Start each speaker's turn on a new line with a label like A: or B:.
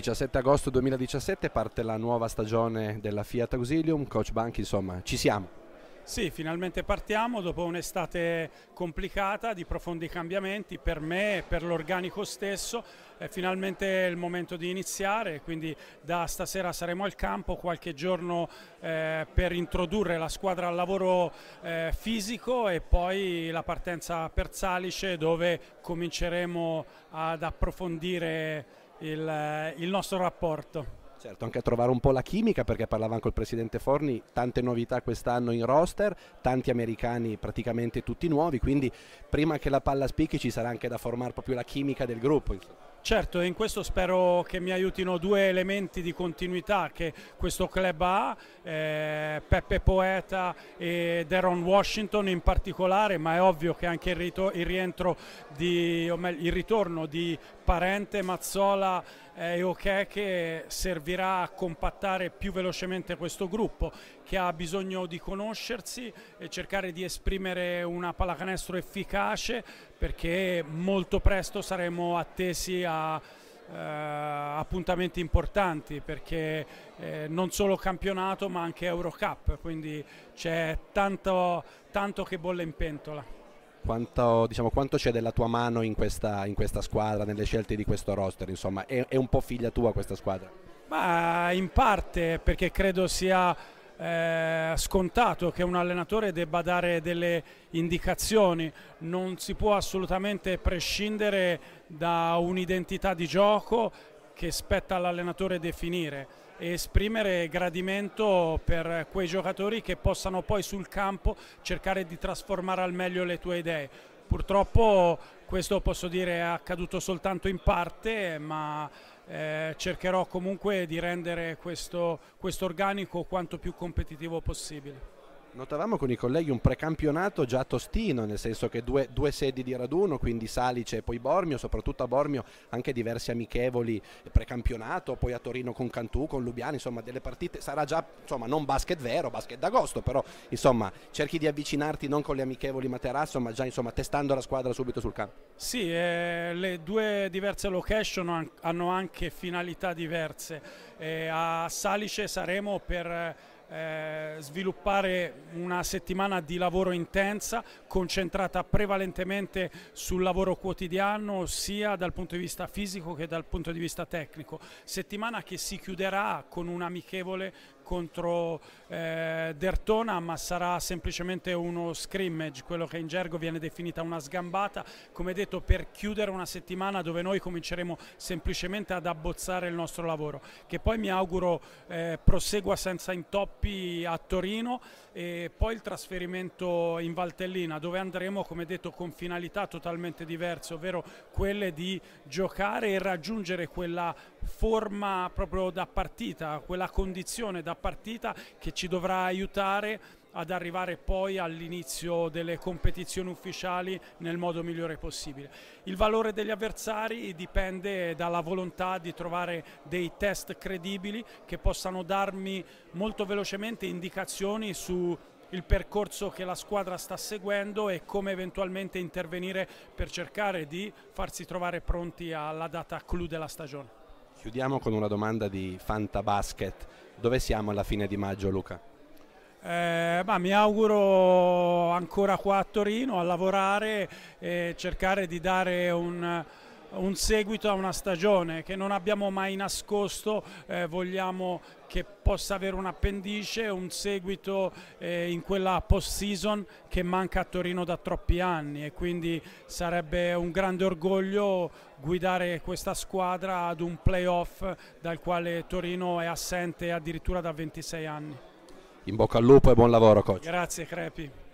A: 17 agosto 2017 parte la nuova stagione della Fiat Auxilium, Coach Bank insomma ci siamo.
B: Sì, finalmente partiamo dopo un'estate complicata di profondi cambiamenti per me e per l'organico stesso. È finalmente il momento di iniziare, quindi da stasera saremo al campo qualche giorno eh, per introdurre la squadra al lavoro eh, fisico e poi la partenza per Salice dove cominceremo ad approfondire il, eh, il nostro rapporto.
A: Certo, anche a trovare un po' la chimica perché parlavamo anche il presidente Forni, tante novità quest'anno in roster, tanti americani praticamente tutti nuovi, quindi prima che la palla spicchi ci sarà anche da formare proprio la chimica del gruppo.
B: Certo, in questo spero che mi aiutino due elementi di continuità che questo club ha, eh, Peppe Poeta e Deron Washington in particolare, ma è ovvio che anche il, il, di, meglio, il ritorno di Parente, Mazzola eh, e eh, Ocheche servirà a compattare più velocemente questo gruppo che ha bisogno di conoscersi e cercare di esprimere una pallacanestro efficace perché molto presto saremo attesi a eh, appuntamenti importanti perché eh, non solo campionato ma anche Eurocup, quindi c'è tanto, tanto, che bolle in pentola.
A: Quanto, diciamo, quanto c'è della tua mano in questa, in questa, squadra, nelle scelte di questo roster? Insomma, è, è un po' figlia tua questa squadra?
B: Ma in parte perché credo sia eh, scontato che un allenatore debba dare delle indicazioni, non si può assolutamente prescindere da un'identità di gioco che spetta all'allenatore definire e esprimere gradimento per quei giocatori che possano poi sul campo cercare di trasformare al meglio le tue idee. Purtroppo questo posso dire è accaduto soltanto in parte, ma eh, cercherò comunque di rendere questo, questo organico quanto più competitivo possibile.
A: Notavamo con i colleghi un precampionato già tostino, nel senso che due, due, sedi di raduno, quindi Salice e poi Bormio, soprattutto a Bormio anche diversi amichevoli eh, precampionato, poi a Torino con Cantù, con Lubiani, insomma delle partite, sarà già insomma, non basket vero, basket d'agosto, però insomma cerchi di avvicinarti non con le amichevoli materasso, ma già insomma testando la squadra subito sul campo.
B: Sì, eh, le due diverse location hanno anche finalità diverse. Eh, a Salice saremo per eh, sviluppare una settimana di lavoro intensa, concentrata prevalentemente sul lavoro quotidiano, sia dal punto di vista fisico che dal punto di vista tecnico. Settimana che si chiuderà con un'amichevole contro eh, Dertona, ma sarà semplicemente uno scrimmage, quello che in gergo viene definita una sgambata, come detto per chiudere una settimana dove noi cominceremo semplicemente ad abbozzare il nostro lavoro, che poi mi auguro eh, prosegua senza intoppi a Torino e poi il trasferimento in Valtellina, dove andremo come detto con finalità totalmente diverse, ovvero quelle di giocare e raggiungere quella forma proprio da partita, quella condizione da partita che ci dovrà aiutare ad arrivare poi all'inizio delle competizioni ufficiali nel modo migliore possibile. Il valore degli avversari dipende dalla volontà di trovare dei test credibili che possano darmi molto velocemente indicazioni su il percorso che la squadra sta seguendo e come eventualmente intervenire per cercare di farsi trovare pronti alla data clou della stagione.
A: Chiudiamo con una domanda di Fanta Basket. Dove siamo alla fine di maggio, Luca?
B: Eh, ma mi auguro ancora qua a Torino a lavorare e cercare di dare un un seguito a una stagione che non abbiamo mai nascosto, eh, vogliamo che possa avere un appendice, un seguito eh, in quella post-season che manca a Torino da troppi anni e quindi sarebbe un grande orgoglio guidare questa squadra ad un playoff dal quale Torino è assente addirittura da 26 anni.
A: In bocca al lupo e buon lavoro coach.
B: Grazie Crepi.